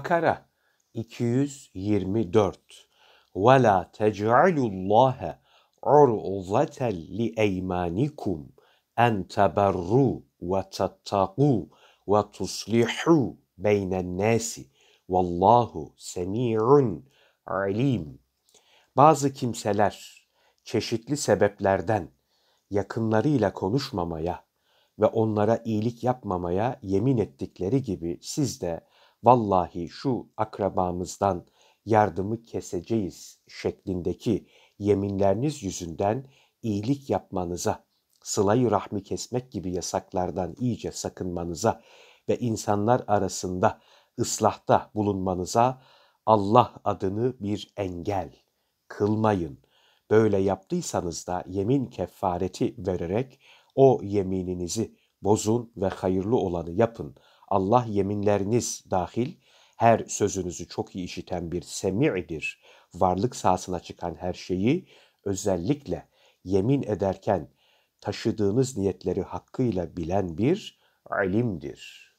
Bakara 224 ve la tec'alullaha ur'uzatan li eymanikum en teberru ve tattaku ve tuslihu beynen nasi bazı kimseler çeşitli sebeplerden yakınlarıyla konuşmamaya ve onlara iyilik yapmamaya yemin ettikleri gibi siz de vallahi şu akrabamızdan yardımı keseceğiz şeklindeki yeminleriniz yüzünden iyilik yapmanıza, sılayı rahmi kesmek gibi yasaklardan iyice sakınmanıza ve insanlar arasında ıslahta bulunmanıza Allah adını bir engel kılmayın. Böyle yaptıysanız da yemin kefareti vererek o yemininizi bozun ve hayırlı olanı yapın. Allah yeminleriniz dahil her sözünüzü çok iyi işiten bir semi'dir. Varlık sahasına çıkan her şeyi özellikle yemin ederken taşıdığınız niyetleri hakkıyla bilen bir alimdir.